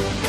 Thank you.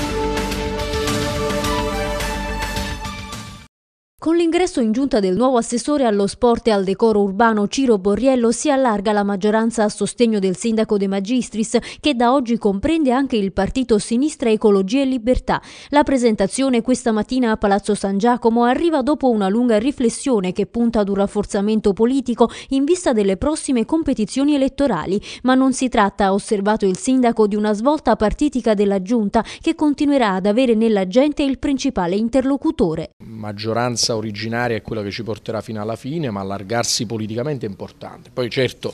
Con l'ingresso in giunta del nuovo assessore allo sport e al decoro urbano Ciro Borriello si allarga la maggioranza a sostegno del sindaco De Magistris che da oggi comprende anche il partito Sinistra Ecologia e Libertà. La presentazione questa mattina a Palazzo San Giacomo arriva dopo una lunga riflessione che punta ad un rafforzamento politico in vista delle prossime competizioni elettorali, ma non si tratta, ha osservato il sindaco, di una svolta partitica della giunta che continuerà ad avere nella gente il principale interlocutore. Maggioranza promessa originaria è quella che ci porterà fino alla fine, ma allargarsi politicamente è importante. Poi certo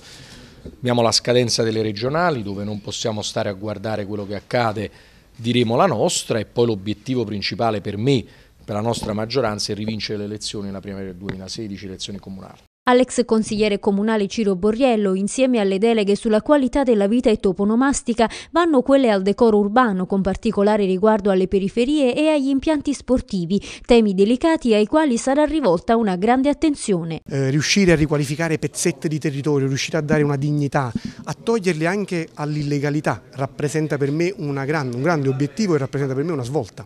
abbiamo la scadenza delle regionali dove non possiamo stare a guardare quello che accade, diremo la nostra e poi l'obiettivo principale per me, per la nostra maggioranza, è rivincere le elezioni nella primavera del 2016, elezioni comunali. All'ex consigliere comunale Ciro Borriello, insieme alle deleghe sulla qualità della vita e toponomastica, vanno quelle al decoro urbano, con particolare riguardo alle periferie e agli impianti sportivi, temi delicati ai quali sarà rivolta una grande attenzione. Eh, riuscire a riqualificare pezzette di territorio, riuscire a dare una dignità, a toglierle anche all'illegalità, rappresenta per me grande, un grande obiettivo e rappresenta per me una svolta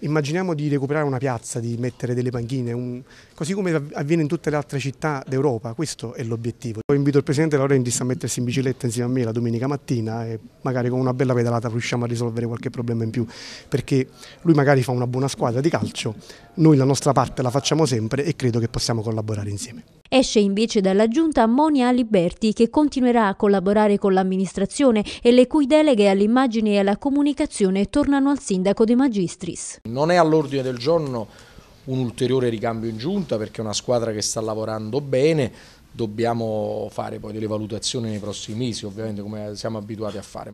immaginiamo di recuperare una piazza, di mettere delle panchine, un... così come avviene in tutte le altre città d'Europa, questo è l'obiettivo. Invito il Presidente Laurentiis a mettersi in bicicletta insieme a me la domenica mattina e magari con una bella pedalata riusciamo a risolvere qualche problema in più, perché lui magari fa una buona squadra di calcio, noi la nostra parte la facciamo sempre e credo che possiamo collaborare insieme. Esce invece dalla giunta Monia Aliberti che continuerà a collaborare con l'amministrazione e le cui deleghe all'immagine e alla comunicazione tornano al sindaco De Magistris. Non è all'ordine del giorno un ulteriore ricambio in giunta perché è una squadra che sta lavorando bene, dobbiamo fare poi delle valutazioni nei prossimi mesi ovviamente come siamo abituati a fare.